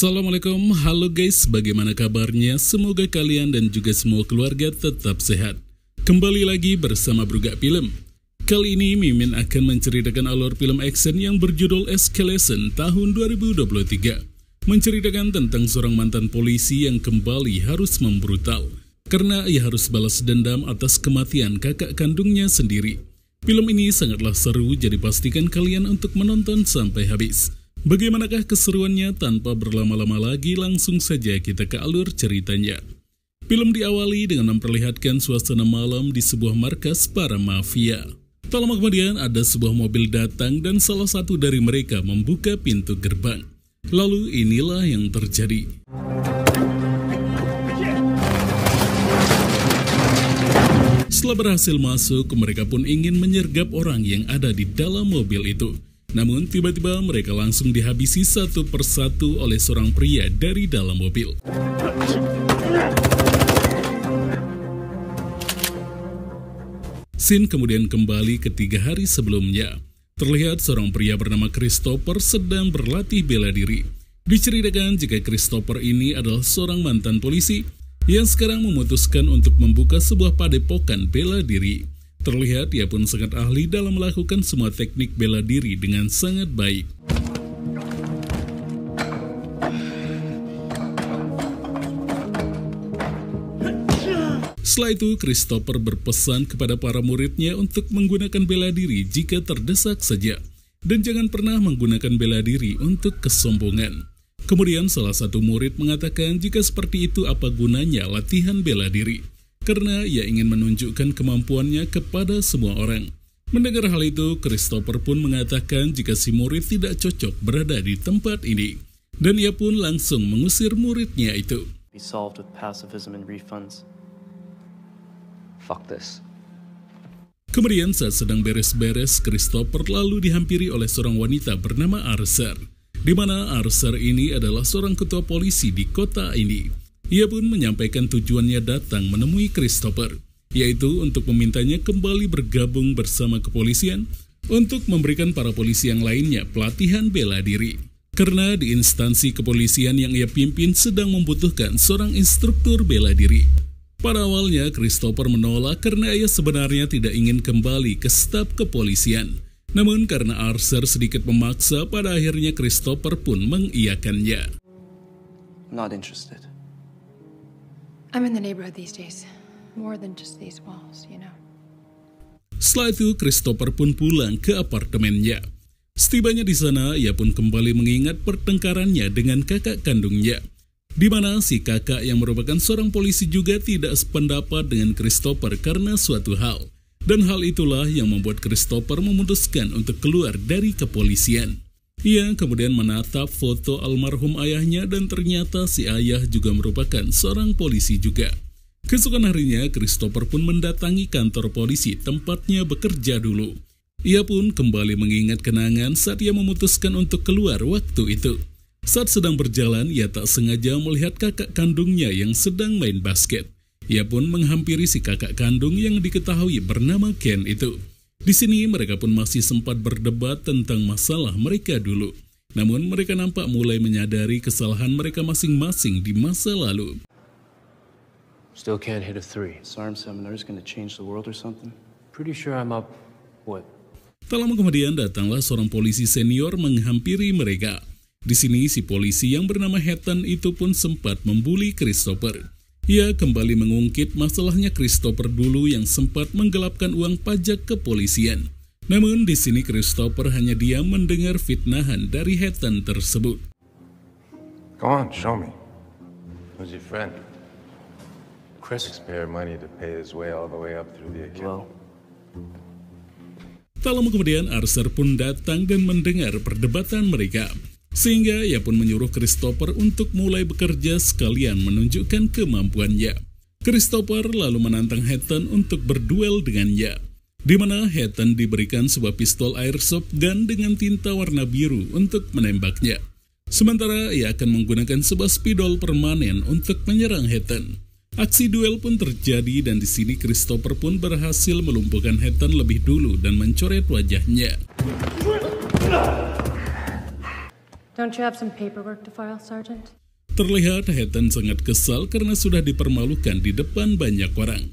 Assalamualaikum, halo guys, bagaimana kabarnya? Semoga kalian dan juga semua keluarga tetap sehat. Kembali lagi bersama Bruga Film. Kali ini Mimin akan menceritakan alur film action yang berjudul Escalation tahun 2023. Menceritakan tentang seorang mantan polisi yang kembali harus membrutal karena ia harus balas dendam atas kematian kakak kandungnya sendiri. Film ini sangatlah seru jadi pastikan kalian untuk menonton sampai habis. Bagaimanakah keseruannya tanpa berlama-lama lagi langsung saja kita ke alur ceritanya. Film diawali dengan memperlihatkan suasana malam di sebuah markas para mafia. Tak lama kemudian ada sebuah mobil datang dan salah satu dari mereka membuka pintu gerbang. Lalu inilah yang terjadi. Setelah berhasil masuk, mereka pun ingin menyergap orang yang ada di dalam mobil itu. Namun tiba-tiba mereka langsung dihabisi satu persatu oleh seorang pria dari dalam mobil. Sin kemudian kembali ketiga hari sebelumnya. Terlihat seorang pria bernama Christopher sedang berlatih bela diri. Diceritakan jika Christopher ini adalah seorang mantan polisi yang sekarang memutuskan untuk membuka sebuah padepokan bela diri. Terlihat ia pun sangat ahli dalam melakukan semua teknik bela diri dengan sangat baik. Setelah itu, Christopher berpesan kepada para muridnya untuk menggunakan bela diri jika terdesak saja, dan jangan pernah menggunakan bela diri untuk kesombongan. Kemudian salah satu murid mengatakan jika seperti itu apa gunanya latihan bela diri karena ia ingin menunjukkan kemampuannya kepada semua orang. Mendengar hal itu, Christopher pun mengatakan jika si murid tidak cocok berada di tempat ini. Dan ia pun langsung mengusir muridnya itu. Kemudian saat sedang beres-beres, Christopher lalu dihampiri oleh seorang wanita bernama Arser. Di mana Arser ini adalah seorang ketua polisi di kota ini. Ia pun menyampaikan tujuannya datang menemui Christopher, yaitu untuk memintanya kembali bergabung bersama kepolisian untuk memberikan para polisi yang lainnya pelatihan bela diri. Karena di instansi kepolisian yang ia pimpin sedang membutuhkan seorang instruktur bela diri. Pada awalnya, Christopher menolak karena ia sebenarnya tidak ingin kembali ke staf kepolisian. Namun karena Arthur sedikit memaksa, pada akhirnya Christopher pun mengiyakannya. Not interested. Setelah itu, Christopher pun pulang ke apartemennya. Setibanya di sana, ia pun kembali mengingat pertengkarannya dengan kakak kandungnya. Di mana si kakak yang merupakan seorang polisi juga tidak sependapat dengan Christopher karena suatu hal. Dan hal itulah yang membuat Christopher memutuskan untuk keluar dari kepolisian. Ia kemudian menatap foto almarhum ayahnya dan ternyata si ayah juga merupakan seorang polisi juga. Kesukaan harinya, Christopher pun mendatangi kantor polisi tempatnya bekerja dulu. Ia pun kembali mengingat kenangan saat ia memutuskan untuk keluar waktu itu. Saat sedang berjalan, ia tak sengaja melihat kakak kandungnya yang sedang main basket. Ia pun menghampiri si kakak kandung yang diketahui bernama Ken itu. Di sini mereka pun masih sempat berdebat tentang masalah mereka dulu. Namun mereka nampak mulai menyadari kesalahan mereka masing-masing di masa lalu. Still can't hit a three. SARM is gonna change the world or something? Pretty sure I'm up, what? Tak lama kemudian datanglah seorang polisi senior menghampiri mereka. Di sini si polisi yang bernama Hatton itu pun sempat membuli Christopher. Ia kembali mengungkit masalahnya Christopher dulu yang sempat menggelapkan uang pajak kepolisian. Namun di sini Christopher hanya diam mendengar fitnahan dari Hatton tersebut. Go on, show me. Who's your friend? Chris spare money to pay his way all the way up through the account. Tak lama kemudian Arthur pun datang dan mendengar perdebatan mereka. Sehingga ia pun menyuruh Christopher untuk mulai bekerja sekalian menunjukkan kemampuannya. Christopher lalu menantang Hatton untuk berduel dengannya, di mana Hatton diberikan sebuah pistol airsoft gun dengan tinta warna biru untuk menembaknya. Sementara ia akan menggunakan sebuah spidol permanen untuk menyerang Hatton. Aksi duel pun terjadi dan di sini Christopher pun berhasil melumpuhkan Hatton lebih dulu dan mencoret wajahnya. Don't you have some paperwork to file, Sergeant? Terlihat Hatton sangat kesal karena sudah dipermalukan di depan banyak orang.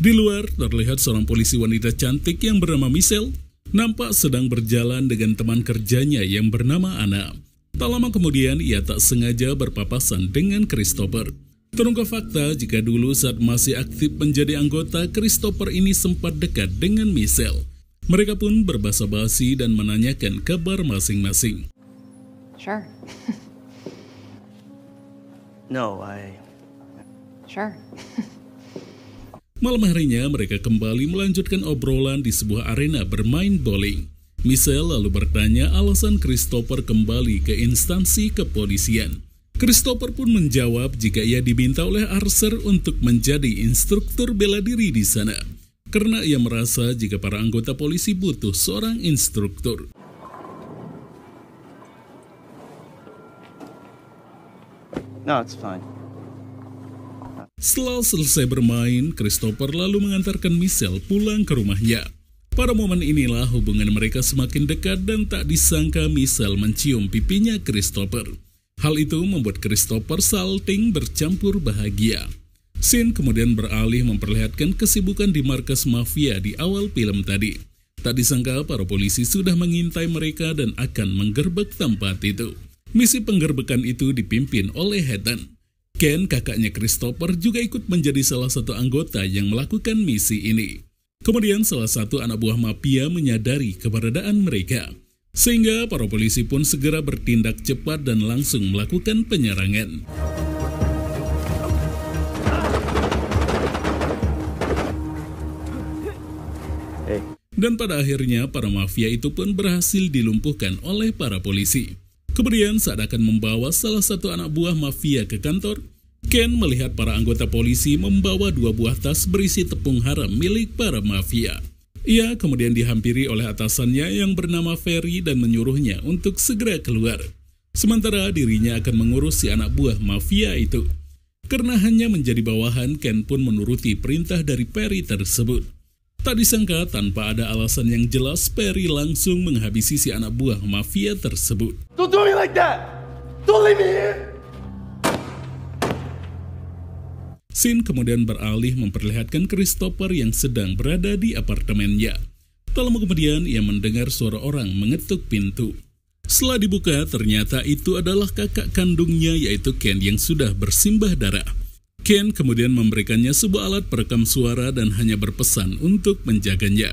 Di luar, terlihat seorang polisi wanita cantik yang bernama Michelle nampak sedang berjalan dengan teman kerjanya yang bernama Anna. Tak lama kemudian, ia tak sengaja berpapasan dengan Christopher. Terungkap fakta, jika dulu saat masih aktif menjadi anggota, Christopher ini sempat dekat dengan Michelle. Mereka pun berbahasa basi dan menanyakan kabar masing-masing. Sure. no, I... Sure. Malam harinya, mereka kembali melanjutkan obrolan di sebuah arena bermain bowling. Michelle lalu bertanya alasan Christopher kembali ke instansi kepolisian. Christopher pun menjawab jika ia diminta oleh Arser untuk menjadi instruktur bela diri di sana. Karena ia merasa jika para anggota polisi butuh seorang instruktur. No, it's fine. Setelah selesai bermain, Christopher lalu mengantarkan Michelle pulang ke rumahnya. Pada momen inilah hubungan mereka semakin dekat dan tak disangka Michelle mencium pipinya Christopher. Hal itu membuat Christopher salting bercampur bahagia. Sin kemudian beralih memperlihatkan kesibukan di markas mafia di awal film tadi. Tak disangka para polisi sudah mengintai mereka dan akan menggerbek tempat itu. Misi penggerbekan itu dipimpin oleh Hatton. Ken, kakaknya Christopher, juga ikut menjadi salah satu anggota yang melakukan misi ini. Kemudian salah satu anak buah mafia menyadari keberadaan mereka. Sehingga para polisi pun segera bertindak cepat dan langsung melakukan penyerangan. Eh. Dan pada akhirnya para mafia itu pun berhasil dilumpuhkan oleh para polisi. Kemudian saat akan membawa salah satu anak buah mafia ke kantor, Ken melihat para anggota polisi membawa dua buah tas berisi tepung haram milik para mafia. Ia kemudian dihampiri oleh atasannya yang bernama Ferry dan menyuruhnya untuk segera keluar. Sementara dirinya akan mengurus si anak buah mafia itu. Karena hanya menjadi bawahan, Ken pun menuruti perintah dari Ferry tersebut. Tak disangka, tanpa ada alasan yang jelas, Perry langsung menghabisi si anak buah mafia tersebut. Don't do me like that! Don't leave me here! Sin kemudian beralih memperlihatkan Christopher yang sedang berada di apartemennya. Tak lama kemudian, ia mendengar suara orang mengetuk pintu. Setelah dibuka, ternyata itu adalah kakak kandungnya yaitu Ken yang sudah bersimbah darah. Ken kemudian memberikannya sebuah alat perekam suara dan hanya berpesan untuk menjaganya.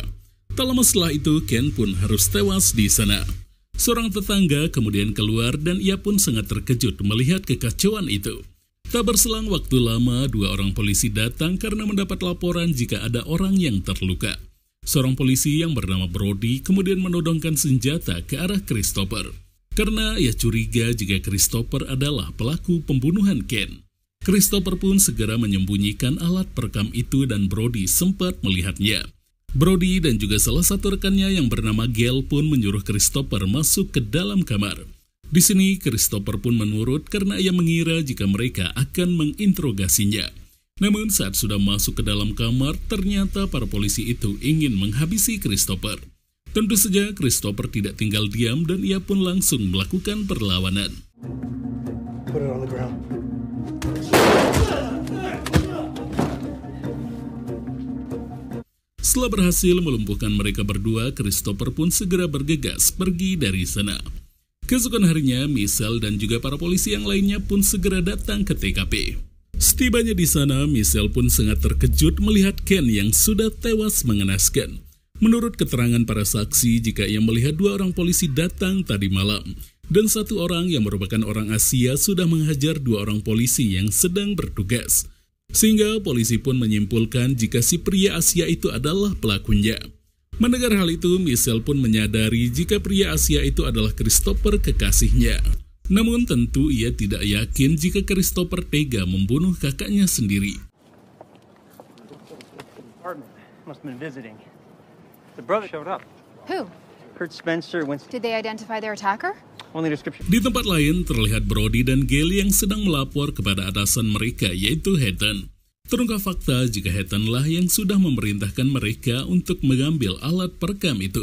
Tak lama setelah itu, Ken pun harus tewas di sana. Seorang tetangga kemudian keluar dan ia pun sangat terkejut melihat kekacauan itu. Tak berselang waktu lama, dua orang polisi datang karena mendapat laporan jika ada orang yang terluka. Seorang polisi yang bernama Brody kemudian menodongkan senjata ke arah Christopher. Karena ia curiga jika Christopher adalah pelaku pembunuhan Ken. Christopher pun segera menyembunyikan alat perekam itu dan Brody sempat melihatnya. Brody dan juga salah satu rekannya yang bernama Gel pun menyuruh Christopher masuk ke dalam kamar. Di sini, Christopher pun menurut karena ia mengira jika mereka akan menginterogasinya. Namun saat sudah masuk ke dalam kamar, ternyata para polisi itu ingin menghabisi Christopher. Tentu saja Christopher tidak tinggal diam dan ia pun langsung melakukan perlawanan. Setelah berhasil melumpuhkan mereka berdua, Christopher pun segera bergegas pergi dari sana. Kesukaan harinya, Michelle dan juga para polisi yang lainnya pun segera datang ke TKP. Setibanya di sana, Michelle pun sangat terkejut melihat Ken yang sudah tewas mengenaskan. Menurut keterangan para saksi, jika ia melihat dua orang polisi datang tadi malam, dan satu orang yang merupakan orang Asia sudah menghajar dua orang polisi yang sedang bertugas. Sehingga polisi pun menyimpulkan jika si pria Asia itu adalah pelakunya. Mendengar hal itu, Michelle pun menyadari jika pria Asia itu adalah Christopher kekasihnya. Namun tentu ia tidak yakin jika Christopher tega membunuh kakaknya sendiri. Spencer di tempat lain terlihat Brody dan Gale yang sedang melapor kepada atasan mereka yaitu Hatton. Terungkap fakta jika Hattonlah yang sudah memerintahkan mereka untuk mengambil alat perekam itu.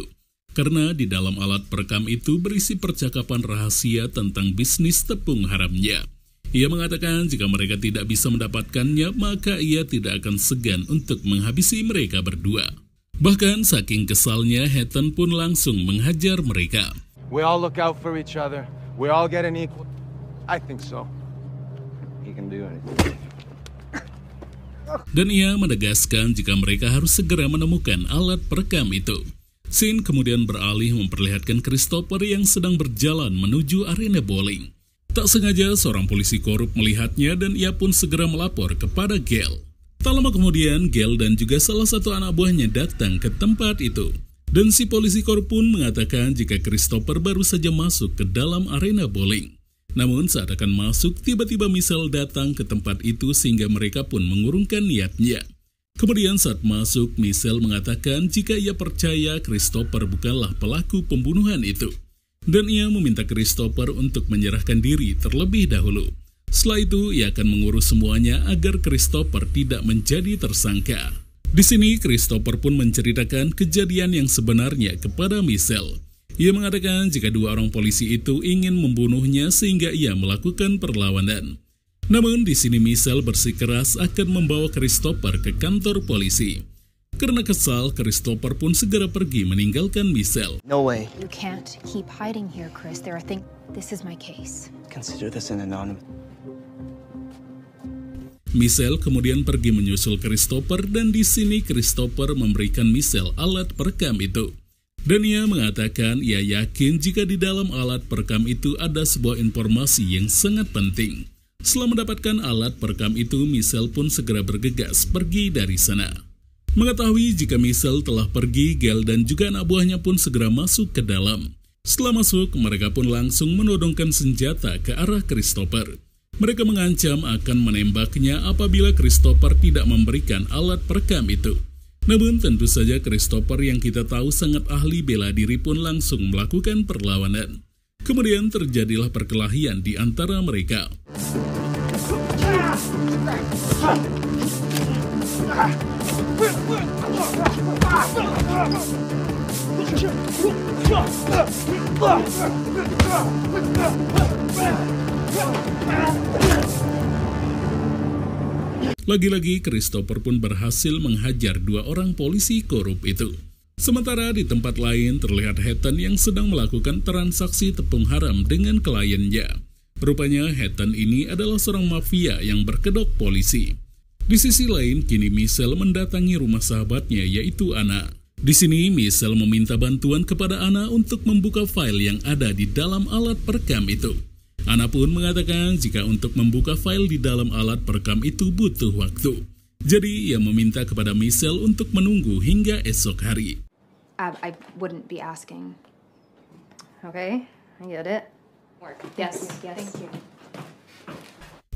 Karena di dalam alat perekam itu berisi percakapan rahasia tentang bisnis tepung haramnya. Ia mengatakan jika mereka tidak bisa mendapatkannya, maka ia tidak akan segan untuk menghabisi mereka berdua. Bahkan saking kesalnya, Hatton pun langsung menghajar mereka. We all look out for each other. We all get an equal... I think so. He can do anything. Dan ia menegaskan jika mereka harus segera menemukan alat perekam itu. Sin kemudian beralih memperlihatkan Christopher yang sedang berjalan menuju arena bowling. Tak sengaja seorang polisi korup melihatnya dan ia pun segera melapor kepada Gel. Tak lama kemudian, Gel dan juga salah satu anak buahnya datang ke tempat itu. Dan si polisi kor pun mengatakan jika Christopher baru saja masuk ke dalam arena bowling. Namun saat akan masuk, tiba-tiba Michelle datang ke tempat itu sehingga mereka pun mengurungkan niatnya. Kemudian saat masuk, Michelle mengatakan jika ia percaya Christopher bukanlah pelaku pembunuhan itu. Dan ia meminta Christopher untuk menyerahkan diri terlebih dahulu. Setelah itu, ia akan mengurus semuanya agar Christopher tidak menjadi tersangka. Di sini, Christopher pun menceritakan kejadian yang sebenarnya kepada Michelle. Ia mengatakan jika dua orang polisi itu ingin membunuhnya sehingga ia melakukan perlawanan. Namun di sini Michelle bersikeras akan membawa Christopher ke kantor polisi. Karena kesal, Christopher pun segera pergi meninggalkan Michelle. No way. You can't keep hiding here, Chris. There are things. This is my case. Consider this an anonymous. Michelle kemudian pergi menyusul Christopher dan di sini Christopher memberikan Michelle alat perekam itu. Dan ia mengatakan ia yakin jika di dalam alat perekam itu ada sebuah informasi yang sangat penting. Setelah mendapatkan alat perekam itu, Michelle pun segera bergegas pergi dari sana. Mengetahui jika Michelle telah pergi, Gel dan juga anak buahnya pun segera masuk ke dalam. Setelah masuk, mereka pun langsung menodongkan senjata ke arah Christopher. Mereka mengancam akan menembaknya apabila Christopher tidak memberikan alat perekam itu. Namun tentu saja Christopher yang kita tahu sangat ahli bela diri pun langsung melakukan perlawanan. Kemudian terjadilah perkelahian di antara mereka. Lagi-lagi Christopher pun berhasil menghajar dua orang polisi korup itu. Sementara di tempat lain terlihat Hatton yang sedang melakukan transaksi tepung haram dengan kliennya. Rupanya Hatton ini adalah seorang mafia yang berkedok polisi. Di sisi lain, kini Michelle mendatangi rumah sahabatnya yaitu Anna. Di sini Michelle meminta bantuan kepada Anna untuk membuka file yang ada di dalam alat perekam itu. Ana pun mengatakan jika untuk membuka file di dalam alat perekam itu butuh waktu. Jadi ia meminta kepada Michelle untuk menunggu hingga esok hari. I, wouldn't be asking. Okay, I get it. Work. Yes, yes. Thank you.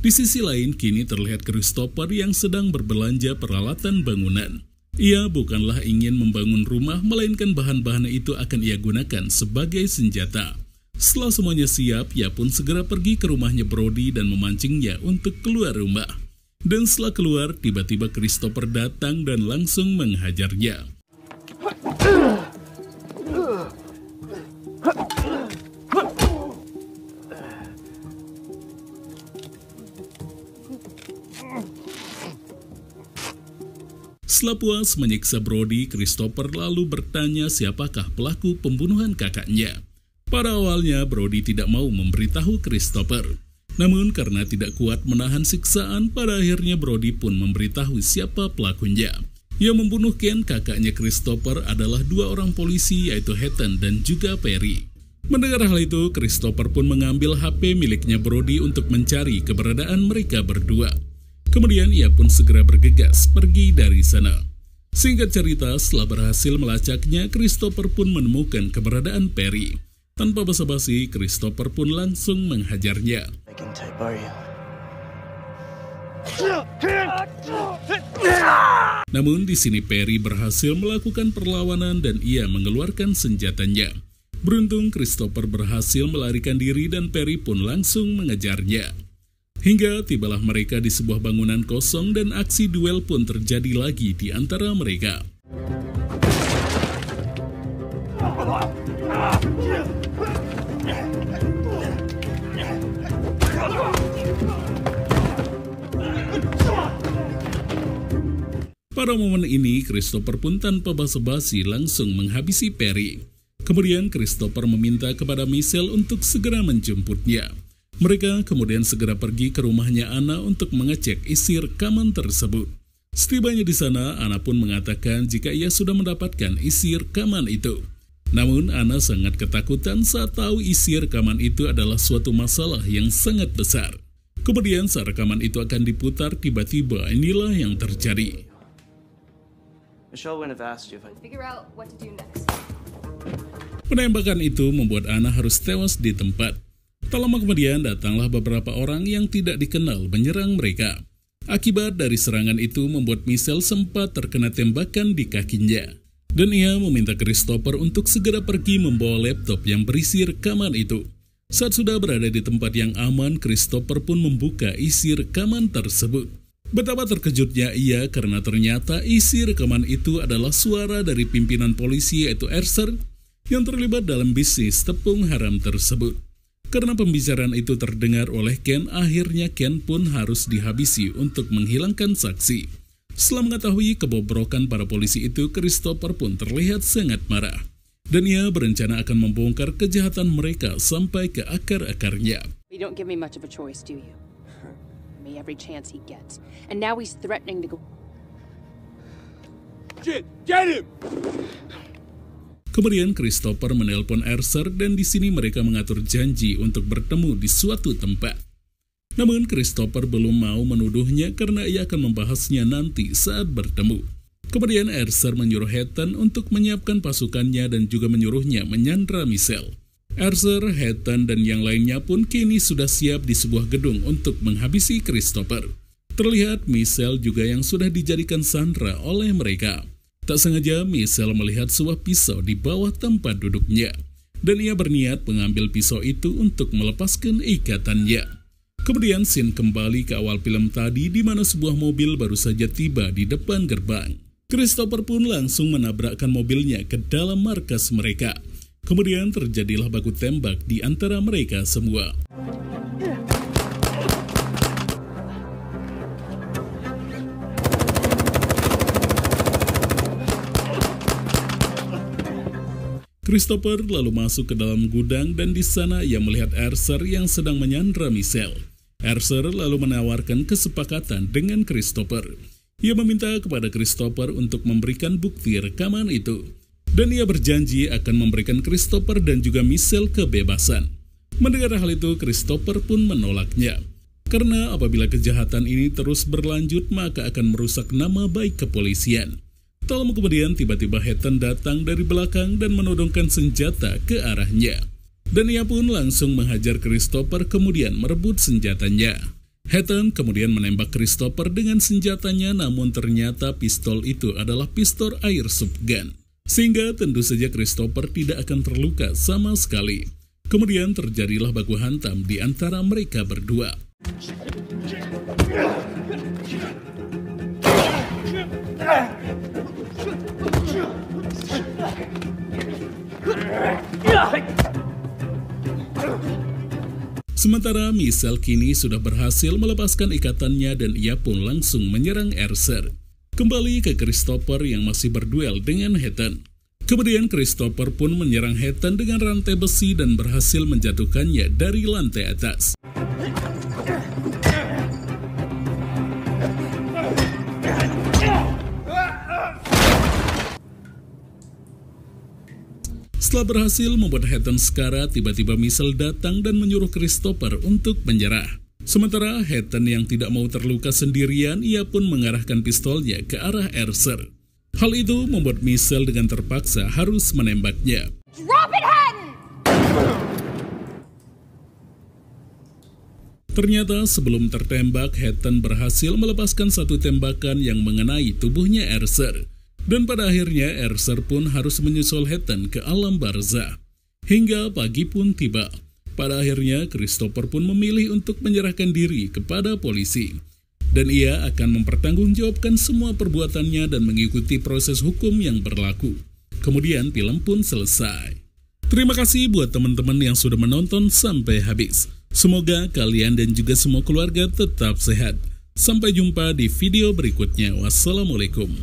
Di sisi lain, kini terlihat Christopher yang sedang berbelanja peralatan bangunan. Ia bukanlah ingin membangun rumah, melainkan bahan-bahan itu akan ia gunakan sebagai senjata. Setelah semuanya siap, ia pun segera pergi ke rumahnya Brody dan memancingnya untuk keluar rumah. Dan setelah keluar, tiba-tiba Christopher datang dan langsung menghajarnya. Setelah puas menyiksa Brody, Christopher lalu bertanya siapakah pelaku pembunuhan kakaknya. Pada awalnya, Brody tidak mau memberitahu Christopher. Namun karena tidak kuat menahan siksaan, pada akhirnya Brody pun memberitahu siapa pelakunya. Yang membunuh Ken kakaknya Christopher adalah dua orang polisi yaitu Hatton dan juga Perry. Mendengar hal itu, Christopher pun mengambil HP miliknya Brody untuk mencari keberadaan mereka berdua. Kemudian ia pun segera bergegas pergi dari sana. Singkat cerita, setelah berhasil melacaknya, Christopher pun menemukan keberadaan Perry. Tanpa basa-basi, Christopher pun langsung menghajarnya. Namun di sini Perry berhasil melakukan perlawanan dan ia mengeluarkan senjatanya. Beruntung Christopher berhasil melarikan diri dan Perry pun langsung mengejarnya. Hingga tibalah mereka di sebuah bangunan kosong dan aksi duel pun terjadi lagi di antara mereka. Pada momen ini, Christopher pun tanpa basa-basi langsung menghabisi Perry. Kemudian Christopher meminta kepada Michelle untuk segera menjemputnya. Mereka kemudian segera pergi ke rumahnya Anna untuk mengecek isi rekaman tersebut. Setibanya di sana, Anna pun mengatakan jika ia sudah mendapatkan isi rekaman itu. Namun, Anna sangat ketakutan saat tahu isi rekaman itu adalah suatu masalah yang sangat besar. Kemudian, saat rekaman itu akan diputar, tiba-tiba inilah yang terjadi. Michelle wouldn't have asked you if I figure out what to do next. Penembakan itu membuat Ana harus tewas di tempat. Tak lama kemudian datanglah beberapa orang yang tidak dikenal menyerang mereka. Akibat dari serangan itu membuat Michelle sempat terkena tembakan di kakinya. Dan ia meminta Christopher untuk segera pergi membawa laptop yang berisi rekaman itu. Saat sudah berada di tempat yang aman, Christopher pun membuka isi rekaman tersebut. Betapa terkejutnya ia karena ternyata isi rekaman itu adalah suara dari pimpinan polisi yaitu Erser yang terlibat dalam bisnis tepung haram tersebut. Karena pembicaraan itu terdengar oleh Ken, akhirnya Ken pun harus dihabisi untuk menghilangkan saksi. Setelah mengetahui kebobrokan para polisi itu, Christopher pun terlihat sangat marah. Dan ia berencana akan membongkar kejahatan mereka sampai ke akar-akarnya me every chance he gets. And now he's threatening to go... Shit, get him! Kemudian Christopher menelpon Erser dan di sini mereka mengatur janji untuk bertemu di suatu tempat. Namun Christopher belum mau menuduhnya karena ia akan membahasnya nanti saat bertemu. Kemudian Erser menyuruh Hatton untuk menyiapkan pasukannya dan juga menyuruhnya menyandra Michelle. Arthur, Hatton, dan yang lainnya pun kini sudah siap di sebuah gedung untuk menghabisi Christopher. Terlihat Michelle juga yang sudah dijadikan sandra oleh mereka. Tak sengaja Michelle melihat sebuah pisau di bawah tempat duduknya. Dan ia berniat mengambil pisau itu untuk melepaskan ikatannya. Kemudian Sin kembali ke awal film tadi di mana sebuah mobil baru saja tiba di depan gerbang. Christopher pun langsung menabrakkan mobilnya ke dalam markas mereka. Kemudian terjadilah baku tembak di antara mereka semua. Christopher lalu masuk ke dalam gudang dan di sana ia melihat Erser yang sedang menyandra Michelle. Erser lalu menawarkan kesepakatan dengan Christopher. Ia meminta kepada Christopher untuk memberikan bukti rekaman itu. Dan ia berjanji akan memberikan Christopher dan juga Michelle kebebasan. Mendengar hal itu, Christopher pun menolaknya. Karena apabila kejahatan ini terus berlanjut, maka akan merusak nama baik kepolisian. Tolong kemudian tiba-tiba Hatton datang dari belakang dan menodongkan senjata ke arahnya. Dan ia pun langsung menghajar Christopher kemudian merebut senjatanya. Hatton kemudian menembak Christopher dengan senjatanya namun ternyata pistol itu adalah pistol air gun. Sehingga tentu saja Christopher tidak akan terluka sama sekali. Kemudian terjadilah baku hantam di antara mereka berdua. Sementara Michelle kini sudah berhasil melepaskan ikatannya dan ia pun langsung menyerang Erser. Kembali ke Christopher yang masih berduel dengan Hatton. Kemudian Christopher pun menyerang Hatton dengan rantai besi dan berhasil menjatuhkannya dari lantai atas. Setelah berhasil membuat Hatton sekarat, tiba-tiba Misel datang dan menyuruh Christopher untuk menyerah. Sementara Hatton yang tidak mau terluka sendirian, ia pun mengarahkan pistolnya ke arah Erser. Hal itu membuat Michelle dengan terpaksa harus menembaknya. Drop it, Ternyata sebelum tertembak, Hatton berhasil melepaskan satu tembakan yang mengenai tubuhnya Erser. Dan pada akhirnya Erser pun harus menyusul Hatton ke alam barzah. Hingga pagi pun tiba. Pada akhirnya, Christopher pun memilih untuk menyerahkan diri kepada polisi. Dan ia akan mempertanggungjawabkan semua perbuatannya dan mengikuti proses hukum yang berlaku. Kemudian film pun selesai. Terima kasih buat teman-teman yang sudah menonton sampai habis. Semoga kalian dan juga semua keluarga tetap sehat. Sampai jumpa di video berikutnya. Wassalamualaikum.